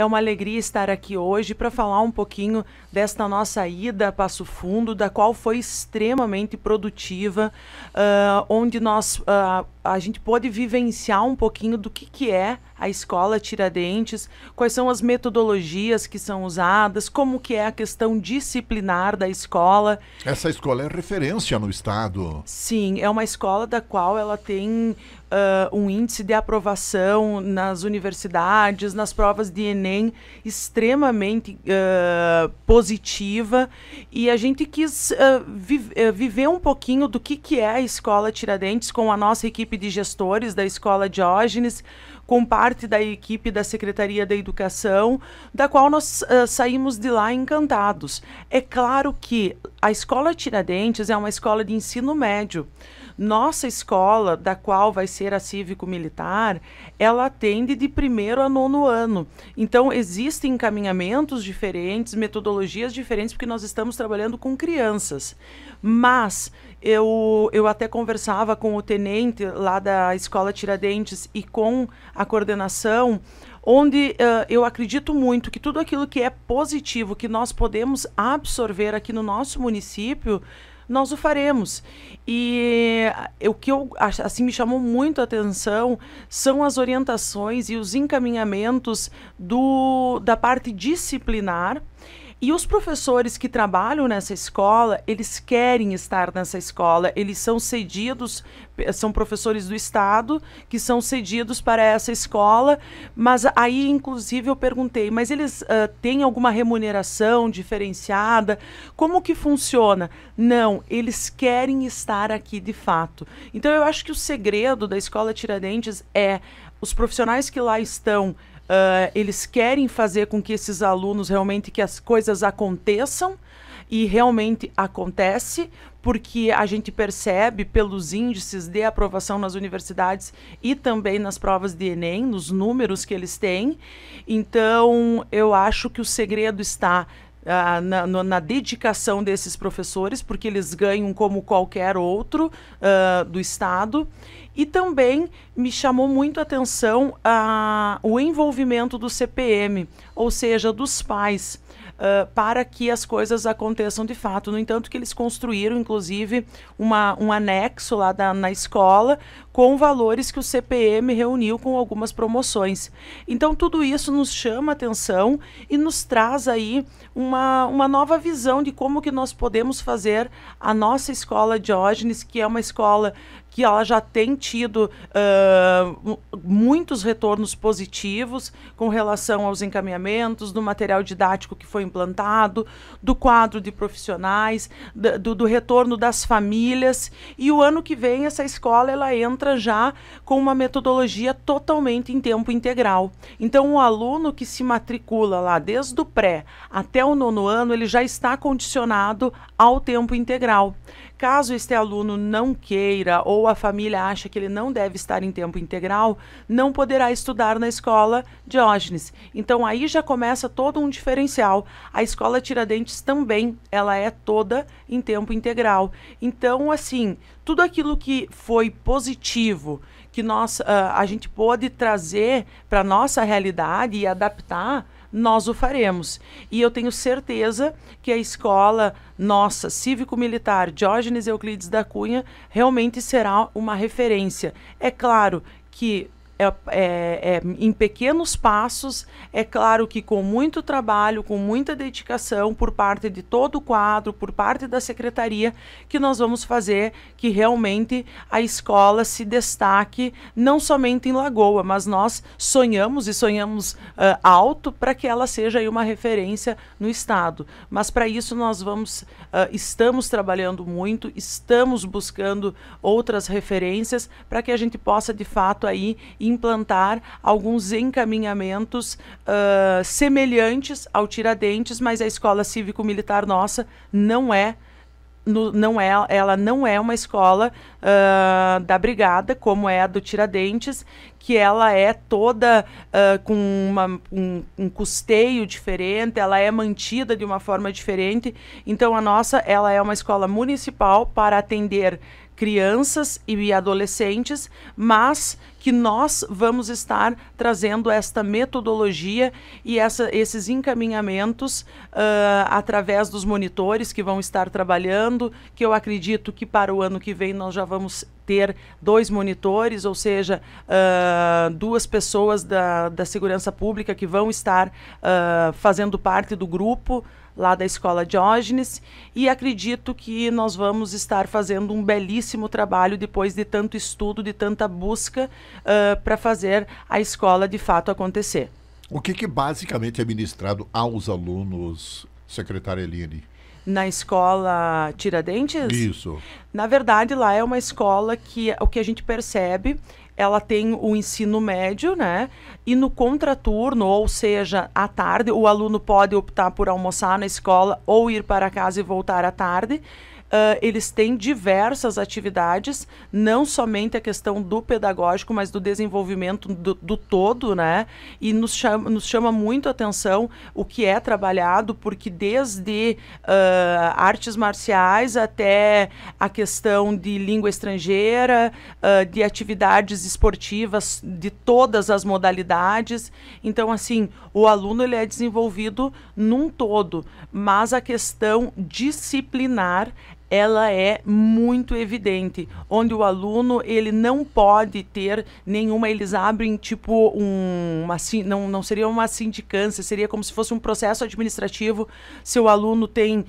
É uma alegria estar aqui hoje para falar um pouquinho desta nossa ida a Passo Fundo, da qual foi extremamente produtiva, uh, onde nós uh, a gente pôde vivenciar um pouquinho do que, que é a escola Tiradentes, quais são as metodologias que são usadas, como que é a questão disciplinar da escola. Essa escola é referência no estado. Sim, é uma escola da qual ela tem uh, um índice de aprovação nas universidades, nas provas de Enem extremamente uh, positiva e a gente quis uh, vi viver um pouquinho do que, que é a escola Tiradentes com a nossa equipe equipe de gestores da Escola Diógenes, com parte da equipe da Secretaria da Educação, da qual nós uh, saímos de lá encantados. É claro que a Escola Tiradentes é uma escola de ensino médio. Nossa escola, da qual vai ser a cívico-militar, ela atende de primeiro a nono ano. Então, existem encaminhamentos diferentes, metodologias diferentes, porque nós estamos trabalhando com crianças. Mas eu, eu até conversava com o tenente lá da Escola Tiradentes e com a coordenação, onde uh, eu acredito muito que tudo aquilo que é positivo, que nós podemos absorver aqui no nosso município, nós o faremos. E eh, o que eu assim me chamou muito a atenção são as orientações e os encaminhamentos do, da parte disciplinar e os professores que trabalham nessa escola, eles querem estar nessa escola, eles são cedidos, são professores do Estado que são cedidos para essa escola, mas aí, inclusive, eu perguntei, mas eles uh, têm alguma remuneração diferenciada? Como que funciona? Não, eles querem estar aqui de fato. Então, eu acho que o segredo da Escola Tiradentes é os profissionais que lá estão Uh, eles querem fazer com que esses alunos realmente que as coisas aconteçam e realmente acontece, porque a gente percebe pelos índices de aprovação nas universidades e também nas provas de Enem, nos números que eles têm. Então, eu acho que o segredo está ah, na, na, dedicação desses professores, porque eles ganham como qualquer outro ah, do Estado. E também me chamou muito a atenção ah, o envolvimento do CPM, ou seja, dos pais uh, para que as coisas aconteçam de fato. No entanto, que eles construíram, inclusive, uma, um anexo lá da, na escola com valores que o CPM reuniu com algumas promoções. Então, tudo isso nos chama atenção e nos traz aí uma, uma nova visão de como que nós podemos fazer a nossa escola Diógenes, que é uma escola que ela já tem tido uh, muitos retornos positivos com relação aos encaminhamentos, do material didático que foi implantado, do quadro de profissionais, do, do retorno das famílias. E o ano que vem essa escola ela entra já com uma metodologia totalmente em tempo integral. Então o aluno que se matricula lá desde o pré até o nono ano ele já está condicionado ao tempo integral. Caso este aluno não queira ou a família acha que ele não deve estar em tempo integral, não poderá estudar na escola Diógenes. Então aí já começa todo um diferencial. A escola Tiradentes também, ela é toda em tempo integral. Então assim, tudo aquilo que foi positivo, que nós uh, a gente pôde trazer para nossa realidade e adaptar nós o faremos. E eu tenho certeza que a escola nossa, cívico-militar Diógenes Euclides da Cunha, realmente será uma referência. É claro que é, é, é, em pequenos passos, é claro que com muito trabalho, com muita dedicação por parte de todo o quadro, por parte da secretaria, que nós vamos fazer que realmente a escola se destaque, não somente em Lagoa, mas nós sonhamos e sonhamos uh, alto para que ela seja uma referência no Estado. Mas para isso nós vamos, uh, estamos trabalhando muito, estamos buscando outras referências para que a gente possa de fato aí implantar alguns encaminhamentos uh, semelhantes ao Tiradentes, mas a escola cívico-militar nossa não é. No, não é, ela não é uma escola uh, da brigada, como é a do Tiradentes, que ela é toda uh, com uma, um, um, custeio diferente, ela é mantida de uma forma diferente. Então, a nossa, ela é uma escola municipal para atender crianças e adolescentes, mas que nós vamos estar trazendo esta metodologia e essa, esses encaminhamentos uh, através dos monitores que vão estar trabalhando, que eu acredito que para o ano que vem nós já vamos ter dois monitores, ou seja, uh, duas pessoas da, da segurança pública que vão estar uh, fazendo parte do grupo lá da Escola Diógenes, e acredito que nós vamos estar fazendo um belíssimo trabalho depois de tanto estudo, de tanta busca uh, para fazer a escola de fato acontecer. O que, que basicamente é ministrado aos alunos, secretária Eline? Na escola Tiradentes? Isso. Na verdade, lá é uma escola que o que a gente percebe ela tem o ensino médio, né? E no contraturno, ou seja, à tarde, o aluno pode optar por almoçar na escola ou ir para casa e voltar à tarde. Uh, eles têm diversas atividades, não somente a questão do pedagógico, mas do desenvolvimento do, do todo, né? E nos chama, nos chama muito a atenção o que é trabalhado, porque desde uh, artes marciais até a questão questão de língua estrangeira, uh, de atividades esportivas de todas as modalidades. Então, assim, o aluno ele é desenvolvido num todo, mas a questão disciplinar ela é muito evidente, onde o aluno ele não pode ter nenhuma, eles abrem tipo um, uma não não seria uma sindicância, seria como se fosse um processo administrativo, se o aluno tem uh,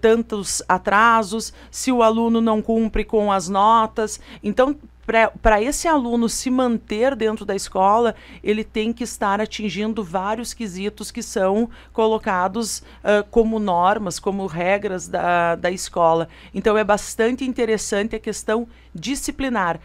tantos atrasos, se o aluno não cumpre com as notas. Então, para esse aluno se manter dentro da escola, ele tem que estar atingindo vários quesitos que são colocados uh, como normas, como regras da, da escola. Então, é bastante interessante a questão disciplinar.